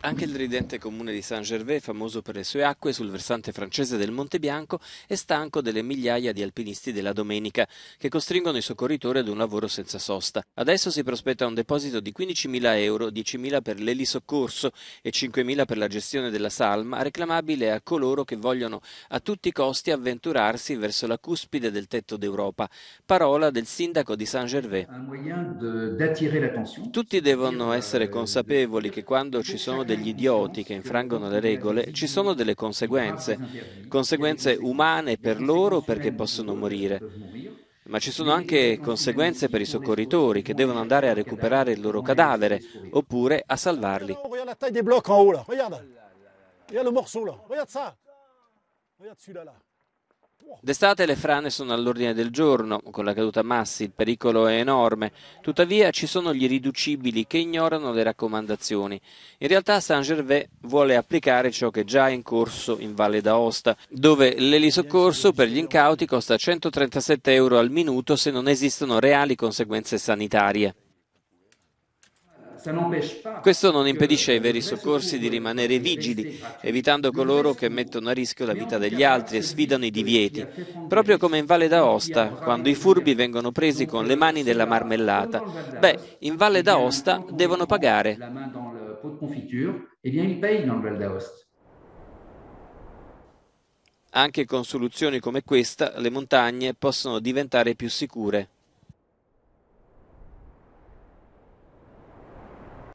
Anche il ridente comune di Saint-Gervais, famoso per le sue acque sul versante francese del Monte Bianco, è stanco delle migliaia di alpinisti della domenica che costringono i soccorritori ad un lavoro senza sosta. Adesso si prospetta un deposito di 15.000 euro, 10.000 per l'elisoccorso e 5.000 per la gestione della salma, reclamabile a coloro che vogliono a tutti i costi avventurarsi verso la cuspide del tetto d'Europa. Parola del sindaco di Saint-Gervais. Tutti devono essere consapevoli che quando ci sono degli idioti che infrangono le regole, ci sono delle conseguenze, conseguenze umane per loro perché possono morire. Ma ci sono anche conseguenze per i soccorritori che devono andare a recuperare il loro cadavere oppure a salvarli. Guarda là. là. là. Guarda. Guarda Guarda D'estate le frane sono all'ordine del giorno, con la caduta massi il pericolo è enorme, tuttavia ci sono gli irriducibili che ignorano le raccomandazioni. In realtà Saint-Gervais vuole applicare ciò che già è in corso in Valle d'Aosta, dove l'elisoccorso per gli incauti costa 137 euro al minuto se non esistono reali conseguenze sanitarie. Questo non impedisce ai veri soccorsi di rimanere vigili, evitando coloro che mettono a rischio la vita degli altri e sfidano i divieti, proprio come in Valle d'Aosta, quando i furbi vengono presi con le mani della marmellata. Beh, in Valle d'Aosta devono pagare. Anche con soluzioni come questa, le montagne possono diventare più sicure.